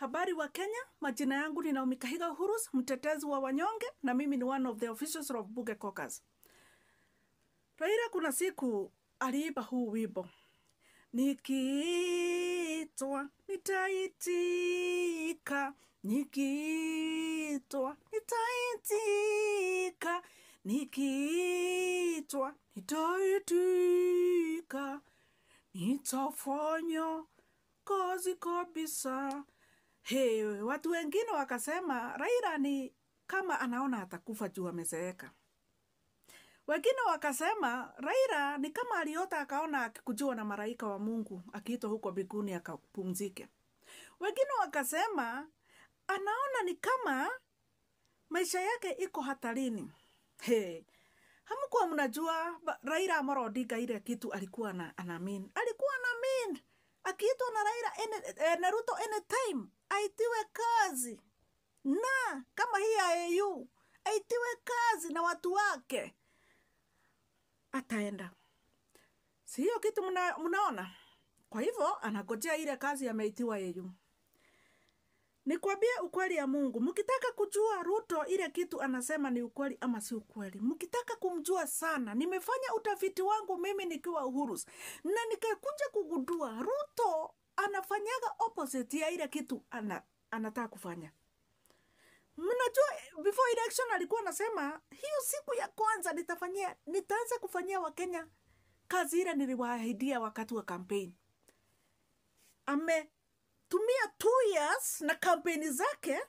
Habari wa Kenya, majina yangu ni Naomi Kahiga hurus mtetezi wa wanyonge, na mimi ni one of the officials of Buge Caucus. Raila kuna siku aliiba huu wimbo, nikiitwa nitaitika, nikiitwa nitaitika, nikiitwa nitaitika, nitafanya kazi kabisa Hey, watu wengine wakasema raira ni kama anaona atakufa juu amezeeka. Wengine wakasema raira ni kama aliota akaona akikujua na maraika wa Mungu akiitwa huko biguni akapumzike. Wengine wakasema anaona ni kama maisha yake iko hatarini. he hamkuwa mnajua raira Amolo Odinga ile kitu alikuwa na anaamini akiitwa na Raila eh, Naruto anytime aitiwe kazi, na kama hii AU aitiwe kazi na watu wake, ataenda. Si hiyo kitu mnaona? Kwa hivyo anagojea ile kazi ameitiwa AU. Nikwambie ukweli ya Mungu, mkitaka kujua Ruto ile kitu anasema ni ukweli ama si ukweli, mkitaka kumjua sana, nimefanya utafiti wangu mimi nikiwa Uhuru na nikakuja kugundua Ruto anafanyaga opposite ya ile kitu ana, anataka kufanya. Mnajua before election alikuwa anasema hiyo siku ya kwanza nitafanyia nitaanza kufanyia Wakenya kazi ile niliwaahidia wakati wa campaign. Ame tumia two years na kampeni zake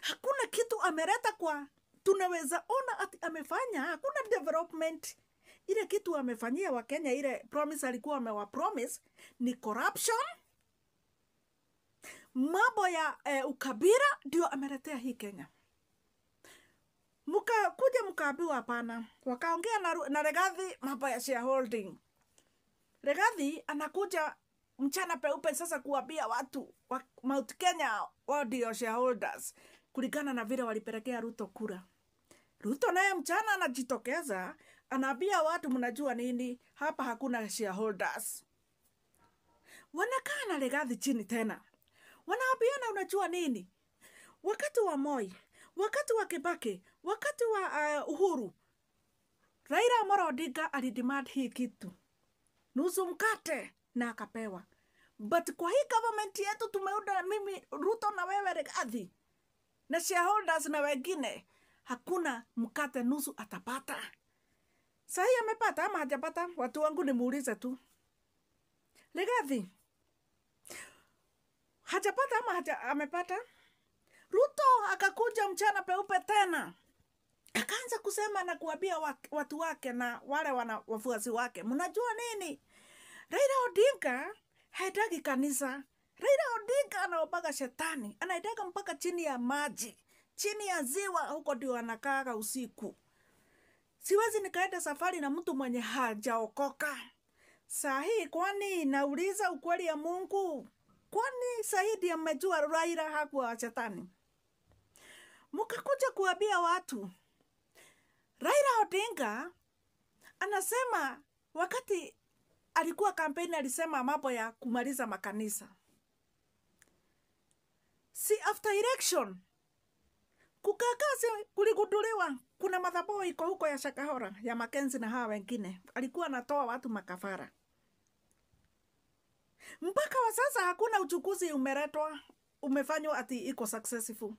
hakuna kitu ameleta kwa tunaweza ona ati amefanya hakuna development ile kitu amefanyia wa kenya ile promise alikuwa amewa promise ni corruption mambo ya eh, ukabira ndio ameletea hii kenya muka kuja mkaambiwa hapana wakaongea na, na regadhi mambo ya shareholding regadhi anakuja mchana peupe sasa kuwambia watu wa Mount Kenya wao shareholders kulingana na vile walipelekea Ruto kura. Ruto naye mchana anajitokeza anaambia watu, mnajua nini, hapa hakuna shareholders. Wanakaa na legathi chini tena, wanaambiana unajua nini, wakati wa Moi, wakati wa Kibaki, wakati wa uh, Uhuru, Raila Amolo Odinga alidemand hii kitu, nusu mkate na akapewa but kwa hii government yetu tumeunda mimi Ruto na wewe Rigathi na shareholders na wengine, hakuna mkate nusu atapata. Sasa amepata ama hajapata? Watu wangu nimuulize tu. Rigathi hajapata ama haja, amepata? Ruto akakuja mchana peupe tena akaanza kusema na kuambia watu wake na wale wana wafuasi wake, mnajua nini? Odinga haitaki kanisa. Raila Odinga anaobaga shetani, anaitaka mpaka chini ya maji, chini ya ziwa, huko ndio anakaaga usiku. Siwezi nikaenda safari na mtu mwenye hajaokoka. Sahi, kwani nauliza ukweli ya Mungu, kwani Saidi amejua Raila hakuwa shetani? Mkakuja kuambia watu Raila Odinga anasema wakati alikuwa kampeni alisema mambo ya kumaliza makanisa. Si after election kukaa kuliguduliwa, kuna madhabahu iko huko ya Shakahora ya Makenzi na hawa wengine, alikuwa anatoa watu makafara. Mpaka wa sasa hakuna uchukuzi umeletwa umefanywa ati iko successful.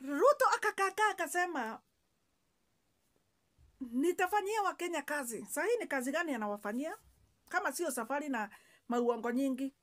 Ruto akakaka akasema nitafanyia Wakenya kazi. Sahii ni kazi gani anawafanyia kama sio safari na mauongo nyingi?